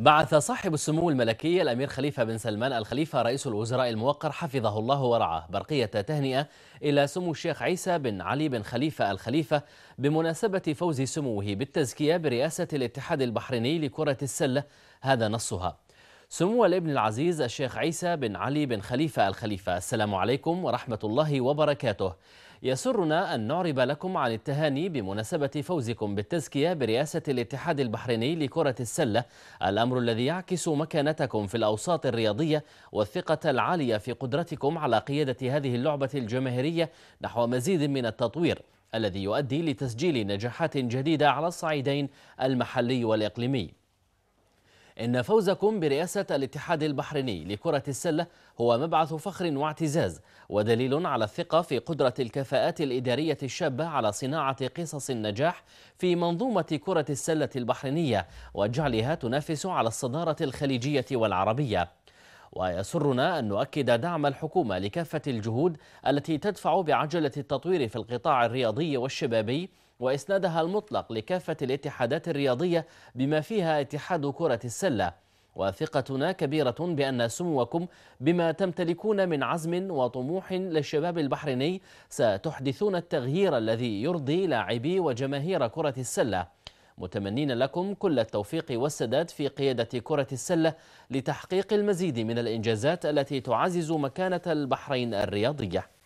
بعث صاحب السمو الملكي الأمير خليفة بن سلمان الخليفة رئيس الوزراء الموقر حفظه الله ورعاه برقية تهنئة إلى سمو الشيخ عيسى بن علي بن خليفة الخليفة بمناسبة فوز سموه بالتزكية برئاسة الاتحاد البحريني لكرة السلة هذا نصها سمو الابن العزيز الشيخ عيسى بن علي بن خليفة الخليفة السلام عليكم ورحمة الله وبركاته يسرنا أن نعرب لكم عن التهاني بمناسبة فوزكم بالتزكية برئاسة الاتحاد البحريني لكرة السلة الأمر الذي يعكس مكانتكم في الأوساط الرياضية والثقة العالية في قدرتكم على قيادة هذه اللعبة الجماهيرية نحو مزيد من التطوير الذي يؤدي لتسجيل نجاحات جديدة على الصعيدين المحلي والإقليمي إن فوزكم برئاسة الاتحاد البحريني لكرة السلة هو مبعث فخر واعتزاز ودليل على الثقة في قدرة الكفاءات الإدارية الشابة على صناعة قصص النجاح في منظومة كرة السلة البحرينية وجعلها تنافس على الصدارة الخليجية والعربية ويسرنا أن نؤكد دعم الحكومة لكافة الجهود التي تدفع بعجلة التطوير في القطاع الرياضي والشبابي وإسنادها المطلق لكافة الاتحادات الرياضية بما فيها اتحاد كرة السلة وثقتنا كبيرة بأن سموكم بما تمتلكون من عزم وطموح للشباب البحريني ستحدثون التغيير الذي يرضي لاعبي وجماهير كرة السلة متمنين لكم كل التوفيق والسداد في قيادة كرة السلة لتحقيق المزيد من الإنجازات التي تعزز مكانة البحرين الرياضية